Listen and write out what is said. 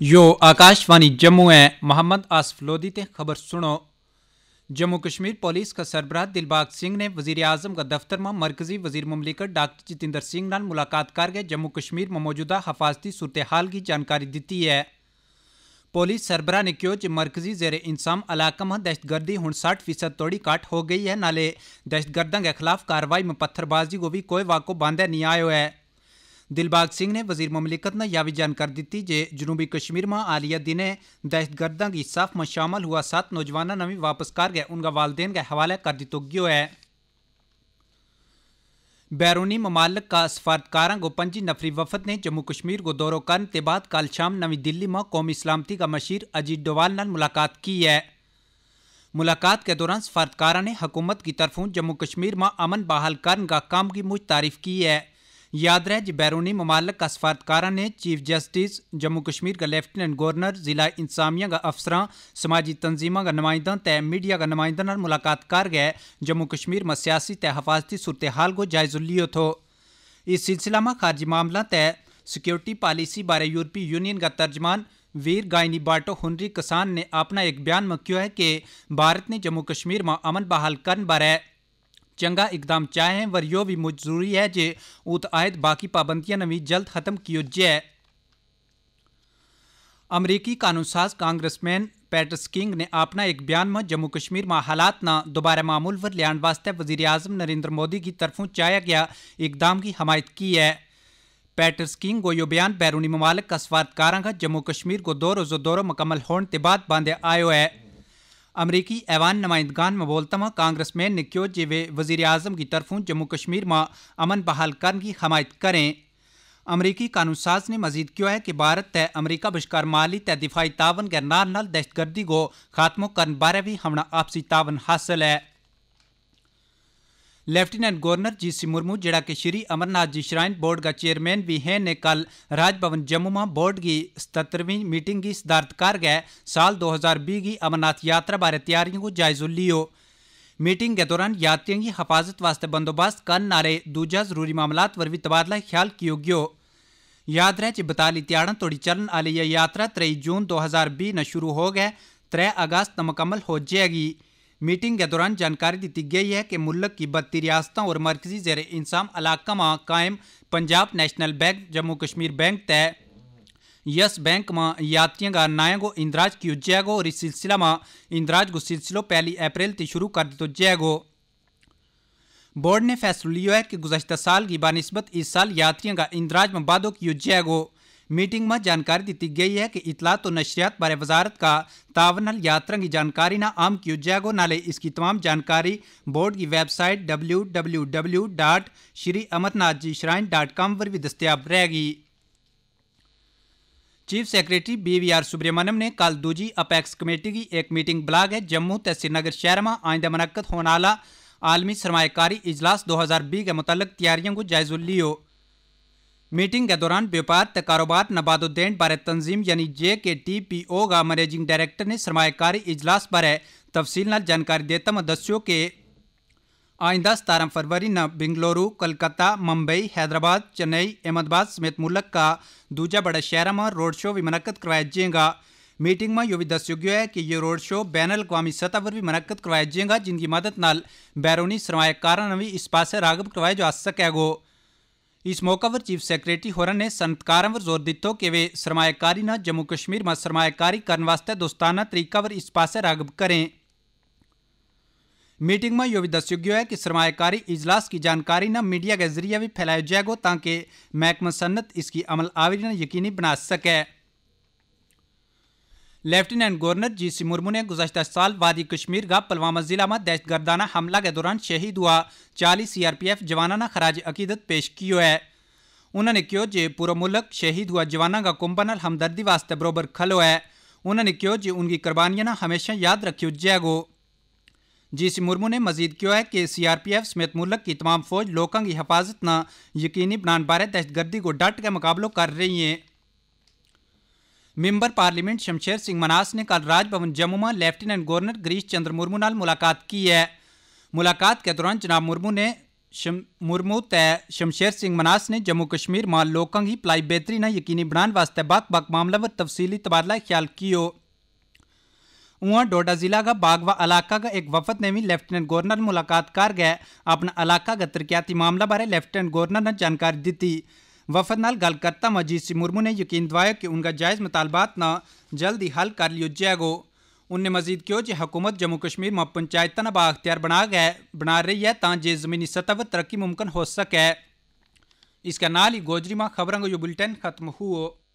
you Akashvani Jammu Mohammad Asif Lodi تے خبر سنو جموں کشمیر پولیس کا سربراہ دلباغ سنگھ نے وزیر اعظم کا دفتر میں مرکزی وزیر مملکت ڈاکٹر جتندر سنگھ نال ملاقات کر کے جموں کشمیر میں موجودہ حفاظتی صورتحال کی جانکاری دیتی ہے پولیس سربراہ نے کہو جو مرکزی زیر انسام میں دہشت گردی ہُن ساٹھ فیصد توڑی کاٹ ہو گئی ہے نالے دہشت گردوں کے خلاف کاروائی میں پتھر بازی کو بھی کوئی واقع باندھے نہیں آئے ہوئے دلباگ سنگھ نے وزیر مملکت نے یہ بھی جانکاری دیتی جے جنوبی کشمیر میں آلیہ دنیں دہشت گرد کی صف میں شامل ہوا سات نوجوانوں نے بھی واپس کر گئے ان کا والدین حوالہ کر گیو ہے بیرونی ممالک کا سفارتکار کو پنجی نفری وفد نے جموں کشمیر کو دورو کرنے کے بعد کل شام نوی دلی میں قومی سلامتی کا مشیر اجیت ڈوال نال ملاقات کی ہے ملاقات کے دوران سفارتکاراں نے حکومت کی طرفوں جموں کشمیر میں امن بحال کرنے کا کام کی مجھ تعریف کی ہے یاد یادرہ جی بیرونی ممالک کا سفارتکارہ نے چیف جسٹس جموں کشمیر کا لیفٹیننٹ گورنر ضلع انتظامیہ کا افسراں سماجی تنظیمیں کا نمائندہ تے میڈیا کا نمائندہ ملاقات کر گئے جموں کشمیر میں سیاسی تے حفاظتی صورتحال کو جائز لیو تھو اس سلسلہ میں خارجی معاملہ تے سیکیورٹی پالیسی بارے یورپی یونین کا ترجمان ویر گائنی باٹو ہنری کسان نے اپنا ایک بیان میں کیا ہے کہ بھارت نے جموں کشمیر میں امن بحال کرن بارے چنگا اقدام چاہیں یو بھی ضروری ہے جے اوت آہد باقی پابندیاں نوی جلد ختم کیو جے امریکی قانون ساز مین پیٹرس کنگ نے اپنا ایک بیان میں جموں کشمیر میں حالات نہ دوبارہ معمول پر لیان واسطے وزیر اعظم نریندر مودی کی طرفوں چاہیا گیا اقدام کی حمایت کی ہے پیٹرس کنگ کو یہ بیان بیرونی ممالک کا اسفات کارا کا جموں کشمیر کو دو و دور مکمل ہونے کے بعد باندھے آئے امریکی ایوان نمائندگان مبولتما کانگریس مین نکیو کہو جو وزیر اعظم کی طرفوں جموں کشمیر میں امن بحال کرنے کی حمایت کریں امریکی قانون ساز نے مزید کیا ہے کہ بھارت تے امریکہ بشکار مالی دفاعی تعاون کے نار نال دہشت گردی کو خاتمہ کرنے بارے بھی ہمنا آپسی تاون حاصل ہے lieutenant governor G C Murmu جڑا کہ شری جی شرائن بورڈ کا چیئرمین بھی ہیں نے کل راج بھون جم بورڈ کی سترویں میٹنگ کی صدارت کر گئے سال دو ہزار بھی امرناترا بارے تیاریوں کو جائز لیو میٹنگ کے دوران یاتریوں کی حفاظت واسطے بندوبست کرنے نارے دوا ضروری معاملات پر بھی تبادلہ خیال کیو گیو یاد رہے جتالی طار تیار چلنے والی یہ یاترا تری جون دو ہزار نہ شروع ہو گئے تر اگست مکمل ہو جائے گی میٹنگ کے دوران جانکاری دیتی گئی ہے کہ ملک کی بتی ریاستہ اور مرکزی زیر انسام علاقہ میں قائم Punjab national bank Jammu Kashmir bank تے یس بینک میں گا کا گو اندراج گو اور اس سلسلہ میں اندراج کو سلسلو پہلی اپریل تی شروع کر دیتو جائے گو بورڈ نے فیصلہ لیا ہے کہ گزشتہ سال کی بانسبت اس سال یاتریاں کا اندراج میں بادو جائے گو میٹنگ میں جانکاری دیتی گئی ہے کہ اطلاع تو نشریات بارے وزارت کا تاونل یاترا کی جانکاری نہ عام کی جائے گو نالے اس کی تمام جانکاری بورڈ کی site W W W dot Shri ji shrine dot com پر بھی دستیاب رہے گی chief secretary B V R Subrahmanyam نے کل دو اپیکس کمیٹی کی ایک میٹنگ ہے جموں سے نگر شہر میں آئندہ منعقد ہونے والا عالمی سرمایہ کاری اجلاس دو ہزار کے متعلق تیاریوں کو جائزہ لیو میٹنگ کے دوران بیوپار تے کاروبار نباد و دن بارے تنظیم یعنی جے کے ٹی پی او کا منیجنگ ڈائریکٹر نے سرمایہ کاری اجلاس بارے تفصیل نال جانکاری دیتا مدسیوں کے کہ آئندہ ستارہ فروری نہ بنگلورو کلکتہ ممبئی حیدرآباد چنئی احمد سمیت ملک کا دوجہ بڑے شہر میں روڈ شو بھی منعقد کروایا گا میٹنگ میں یہ بھی دس گیا ہے کہ یہ روڈ شو بین الاقوامی سطح پر بھی منعقد کروایا گا جن کی مدد نال بیرونی سرمایہ کار بھی اس پاس راغب کروایا جا گو اس موقع پر چیف سیکرٹری نے سنتکاروں پر زور کہ دے سرمایہ کاری نہ جموں کشمیر میں سرمایہ کاری کرنے دوستانہ طریقہ پر اس پاسے رگ کریں میٹنگ میں یہ بھی دس ہے کہ سرمایہ کاری اجلاس کی جانکاری نہ میڈیا کے ذریعہ بھی پھیلایا جگ تاکہ مہکمہ سنعت اس کی عمل آوری نہ یقینی بنا سکے lieutenant governor G C Murmu نے گزشتہ سال وادی کشمیر کا پلوامہ ضلع میں دہشت گردانہ حملہ کے دوران شہید ہوا چالیس سی آر پی ایف جوانوں نے خراج عقیدت پیش کیو ہے انہوں نے جی پورا ملک شہید ہوا جوانوں کا کمپنل ہمدردی واسطے بروبر کھلو ہے انہوں نے کہو جی ان کی قربانیاں ہمیشہ یاد رکھیو جائے جی سی مرمو نے مزید کیا ہے کہ سی آر پی ایف سمیت ملک کی تمام فوج لوگوں کی حفاظت نہ یقینی بنان بارے دہشت گردی کو ڈٹ کے مقابلوں کر رہی ہیں ممبر پارلیمنٹ شمشیر سنگھ مناس نے کل راج بھون لیفٹیننٹ گورنر گریش چندر مرمو نال ملاقات کی ہے ملاقات کے دوران جناب مرمو نے مرمو تے شمشیر سنگھ مناس نے جموں میں لوکوں کی بلائی نہ یقینی بنان وے باک بک معاملہ پر تفصیلی تبادلہ خیال کیو اوا ڈوڈا ضلع باغوا علاقہ کا ایک وفد نے بھی لیفٹیننٹ گورنر ملاقات کر اپنا علاقہ ترقیاتی معاملہ بارے لیفٹیننٹ گورنر نے جانکاری دیتی وفد نال گل کرتا مجید سی مرمو نے یقین دوایا کہ ان کا جائز مطالبات نہ جلد ہی حل کر لیو جائے گو ان نے مزید کیوں جی حکومت جموں کشمیر پنچایتوں با اختیار بنا گئے بنا رہی ہے جی زمینی سطح پر ترقی ممکن ہو سکے اس کے نال ہی گوجریم خبروں کو جو بلٹن ختم ہوئے